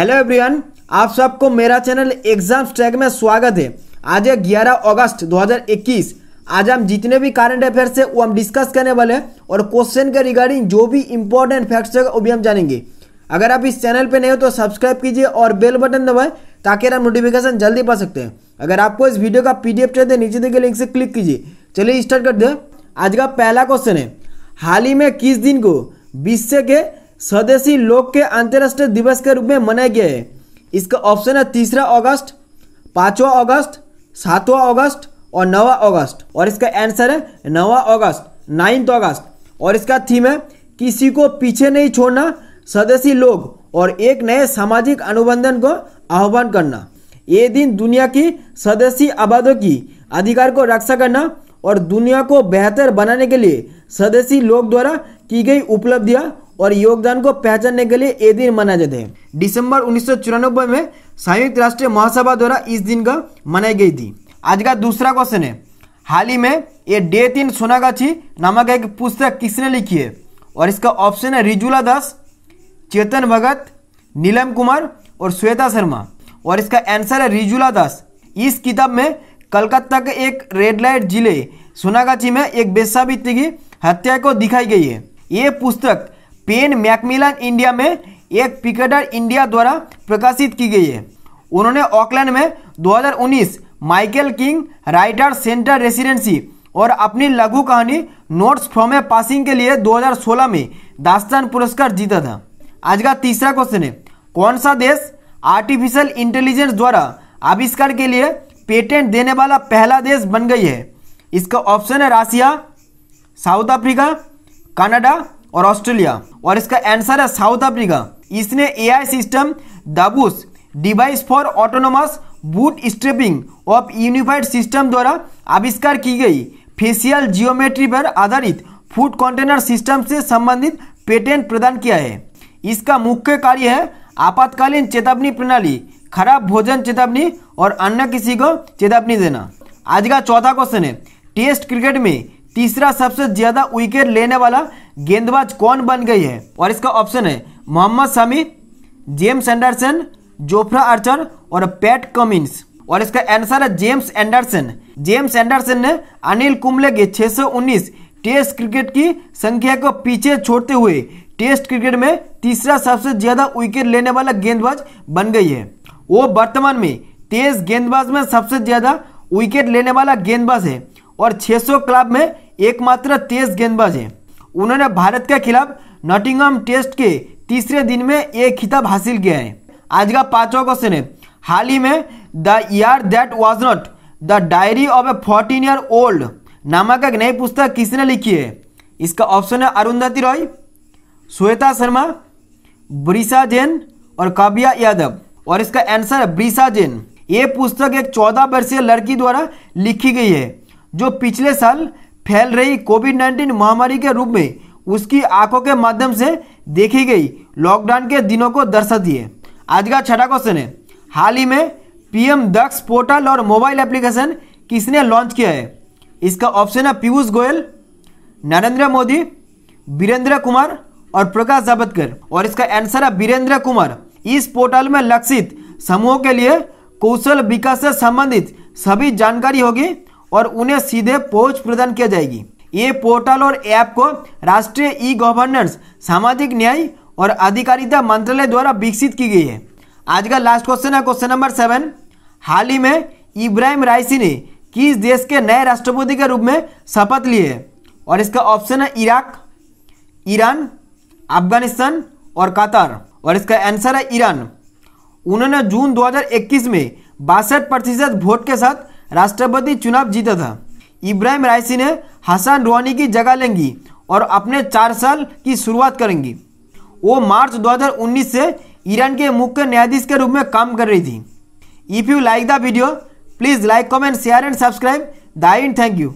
hello everyone आप सबको मेरा चैनल एग्जाम ट्रैक में स्वागत है आज है ग्यारह अगस्त 2021 आज हम जितने भी करंट अफेयर्स है वो हम डिस्कस करने वाले हैं और क्वेश्चन के रिगार्डिंग जो भी इंपॉर्टेंट फैक्ट्स है वो भी हम जानेंगे अगर आप इस चैनल पर नहीं हो तो सब्सक्राइब कीजिए और बेल बटन दबाएं ताकि आप नोटिफिकेशन जल्दी पा सकते हैं अगर आपको इस वीडियो का पी डी चाहिए तो नीचे दिखे लिंक से क्लिक कीजिए चलिए स्टार्ट करते हैं आज का पहला क्वेश्चन है हाल ही में किस दिन को विश्व के स्वदेशी लोक के अंतर्राष्ट्रीय दिवस के रूप में मनाया गया है इसका ऑप्शन है तीसरा अगस्त पांचवा अगस्त सातवा अगस्त और नवा अगस्त और इसका आंसर है नवा अगस्त नाइन्थ अगस्त और इसका थीम है किसी को पीछे नहीं छोड़ना स्वदेशी लोग और एक नए सामाजिक अनुबंधन को आह्वान करना ये दिन दुनिया की स्वदेशी आबादों की अधिकार को रक्षा करना और दुनिया को बेहतर बनाने के लिए स्वदेशी लोग द्वारा की गई उपलब्धियां और योगदान को पहचानने के लिए ये दिन मनाया जाता है दिसंबर उन्नीस में संयुक्त राष्ट्र महासभा द्वारा इस दिन का मनाई गई थी आज का दूसरा क्वेश्चन है हाल ही में ये डे तीन सोनागाछी नामक एक पुस्तक किसने लिखी है और इसका ऑप्शन है रिजुला दास चेतन भगत नीलम कुमार और श्वेता शर्मा और इसका आंसर है रिजुला दास इस किताब में कलकत्ता के एक रेड लाइट जिले सोनागाछी में एक बेसाबित्री की हत्या को दिखाई गई है ये पुस्तक पेन मैकमिलन इंडिया में एक पिकेटर इंडिया द्वारा प्रकाशित की गई है उन्होंने ऑकलैंड में 2019 Michael King writer centre residency और अपनी लघु कहानी नोट्स फ्रॉम ए पासिंग के लिए 2016 में दास्तान पुरस्कार जीता था आज का तीसरा क्वेश्चन है कौन सा देश आर्टिफिशियल इंटेलिजेंस द्वारा आविष्कार के लिए पेटेंट देने वाला पहला देश बन गई है इसका ऑप्शन है राशिया साउथ अफ्रीका कनाडा और ऑस्ट्रेलिया और इसका आंसर है साउथ अफ्रीका इसने AI system DABUS device for autonomous bootstrapping of unified system द्वारा आविष्कार की गई फेसियल जियोमेट्री पर आधारित फूड कंटेनर सिस्टम से संबंधित पेटेंट प्रदान किया है इसका मुख्य कार्य है आपातकालीन चेतावनी प्रणाली खराब भोजन चेतावनी और अन्य किसी को चेतावनी देना आज का चौथा क्वेश्चन है टेस्ट क्रिकेट में तीसरा सबसे ज़्यादा विकेट लेने वाला गेंदबाज कौन बन गई है और इसका ऑप्शन है Mohammed Shami James Anderson Jofra Archer और पैट कमिंस और इसका आंसर है जेम्स एंडरसन जेम्स एंडरसन ने अनिल कुंबले के 619 टेस्ट क्रिकेट की संख्या को पीछे छोड़ते हुए टेस्ट क्रिकेट में तीसरा सबसे ज्यादा विकेट लेने वाला गेंदबाज बन गई है वो वर्तमान में तेज गेंदबाज में सबसे ज्यादा विकेट लेने वाला गेंदबाज है और 600 क्लब में एकमात्र तेज गेंदबाज है उन्होंने भारत के खिलाफ नॉटिंगम टेस्ट के तीसरे दिन में ये खिताब हासिल किया है आज का पांचवा क्वेश्चन है हाल ही में the year that was not the diary of a fourteen year old नामक एक नई पुस्तक किसने लिखी है इसका ऑप्शन है अरुंधति रॉय श्वेता शर्मा ब्रिशा जैन और काबिया यादव और इसका आंसर है ब्रिशा जैन ये पुस्तक एक चौदह वर्षीय लड़की द्वारा लिखी गई है जो पिछले साल फैल रही कोविड नाइन्टीन महामारी के रूप में उसकी आंखों के माध्यम से देखी गई लॉकडाउन के दिनों को दर्शा दिए आज का छठा क्वेश्चन है हाल ही में पीएम दक्ष पोर्टल और मोबाइल एप्लीकेशन किसने लॉन्च किया है इसका ऑप्शन है पीयूष गोयल नरेंद्र मोदी वीरेंद्र कुमार और प्रकाश जावेदकर और इसका आंसर है वीरेंद्र कुमार इस पोर्टल में लक्षित समूहों के लिए कौशल विकास से संबंधित सभी जानकारी होगी और उन्हें सीधे पहुंच प्रदान किया जाएगी ये पोर्टल और ऐप को राष्ट्रीय ई गवर्नेंस सामाजिक न्याय और अधिकारिता मंत्रालय द्वारा विकसित की गई है आज का लास्ट क्वेश्चन है क्वेश्चन नंबर सेवन हाल ही में इब्राहिम राइसी ने किस देश के नए राष्ट्रपति के रूप में शपथ ली है और इसका ऑप्शन है इराक ईरान अफगानिस्तान और कतार और इसका आंसर है ईरान उन्होंने जून 2021 में बासठ प्रतिशत वोट के साथ राष्ट्रपति चुनाव जीता था इब्राहिम रायसी ने हसन रोहानी की जगह लेंगी और अपने चार साल की शुरुआत करेंगी वो मार्च 2019 से ईरान के मुख्य न्यायाधीश के रूप में काम कर रही थी if you like the video please like comment share and subscribe दाइन थैंक यू